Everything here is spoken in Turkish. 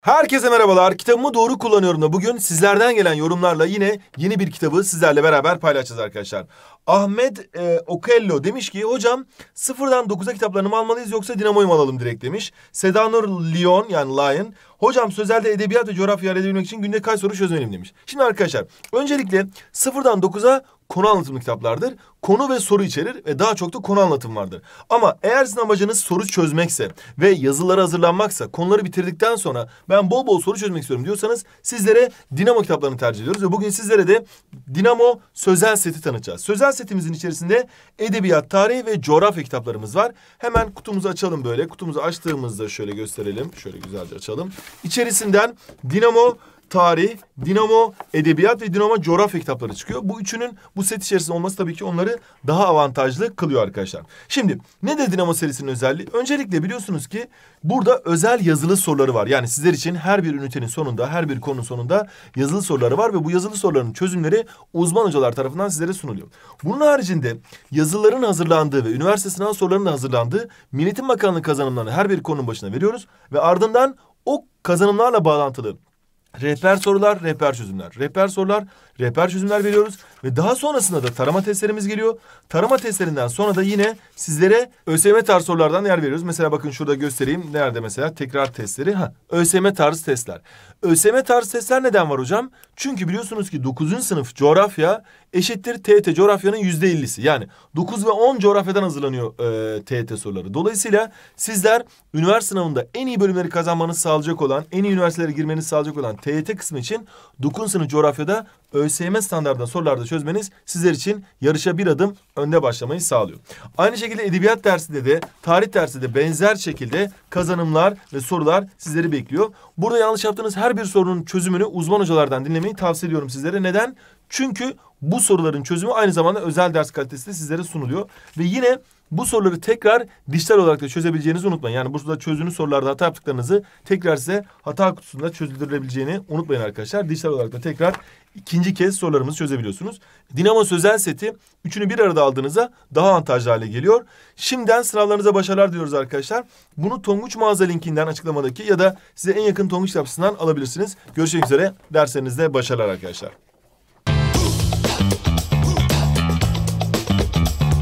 Herkese merhabalar. Kitabımı doğru kullanıyorum da bugün sizlerden gelen yorumlarla yine yeni bir kitabı sizlerle beraber paylaşacağız arkadaşlar. Ahmet e, Okello demiş ki hocam sıfırdan dokuz'a kitaplarını mı almalıyız yoksa Dinamo'yu mu alalım direkt demiş. Sedanur Lyon yani Lion hocam sözelde edebiyat ve coğrafya edebilmek için günde kaç soru çözmeliyim demiş. Şimdi arkadaşlar öncelikle sıfırdan dokuz'a konu anlatımlı kitaplardır. Konu ve soru içerir ve daha çok da konu anlatım vardır. Ama eğer sizin amacınız soru çözmekse ve yazılara hazırlanmaksa, konuları bitirdikten sonra ben bol bol soru çözmek istiyorum diyorsanız sizlere Dinamo kitaplarını tercih ediyoruz. Ve bugün sizlere de Dinamo Sözel Seti tanıtacağız. Sözel setimizin içerisinde edebiyat, tarih ve coğrafya kitaplarımız var. Hemen kutumuzu açalım böyle. Kutumuzu açtığımızda şöyle gösterelim. Şöyle güzelce açalım. İçerisinden Dinamo tarih, dinamo, edebiyat ve dinamo coğrafya kitapları çıkıyor. Bu üçünün bu set içerisinde olması tabii ki onları daha avantajlı kılıyor arkadaşlar. Şimdi ne de dinamo serisinin özelliği? Öncelikle biliyorsunuz ki burada özel yazılı soruları var. Yani sizler için her bir ünitenin sonunda, her bir konunun sonunda yazılı soruları var ve bu yazılı soruların çözümleri uzman hocalar tarafından sizlere sunuluyor. Bunun haricinde yazıların hazırlandığı ve üniversite sınav sorularının hazırlandığı Milletin Bakanlığı kazanımlarını her bir konunun başına veriyoruz ve ardından o kazanımlarla bağlantılı rehber sorular, rehber çözümler. Rehber sorular, rehber çözümler veriyoruz. Ve daha sonrasında da tarama testlerimiz geliyor. Tarama testlerinden sonra da yine sizlere ÖSYM tarz sorulardan yer veriyoruz. Mesela bakın şurada göstereyim. Nerede mesela tekrar testleri? Ha, ÖSYM tarz testler. ÖSYM tarz testler neden var hocam? Çünkü biliyorsunuz ki 9. sınıf coğrafya eşittir TET coğrafyanın yüzde %50'si. Yani 9 ve 10 coğrafyadan hazırlanıyor e, TET soruları. Dolayısıyla sizler üniversite sınavında en iyi bölümleri kazanmanız sağlayacak olan, en iyi üniversitelere girmeniz sağlayacak olan TYT kısmı için dokun coğrafyada ÖSYM standartında sorularda çözmeniz sizler için yarışa bir adım önde başlamayı sağlıyor. Aynı şekilde edebiyat dersinde de tarih dersi de benzer şekilde kazanımlar ve sorular sizleri bekliyor. Burada yanlış yaptığınız her bir sorunun çözümünü uzman hocalardan dinlemeyi tavsiye ediyorum sizlere. Neden? Çünkü bu soruların çözümü aynı zamanda özel ders kalitesinde sizlere sunuluyor. Ve yine bu soruları tekrar dijital olarak da çözebileceğinizi unutmayın. Yani burada çözdüğünüz sorularda hata yaptıklarınızı tekrar size hata kutusunda çözüldürülebileceğini unutmayın arkadaşlar. Dijital olarak da tekrar ikinci kez sorularımızı çözebiliyorsunuz. Dinamo sözel seti üçünü bir arada aldığınızda daha avantajlı hale geliyor. Şimdiden sınavlarınıza başarılar diliyoruz arkadaşlar. Bunu Tonguç mağaza linkinden açıklamadaki ya da size en yakın Tonguç yapısından alabilirsiniz. Görüşmek üzere derslerinizde başarılar arkadaşlar. you.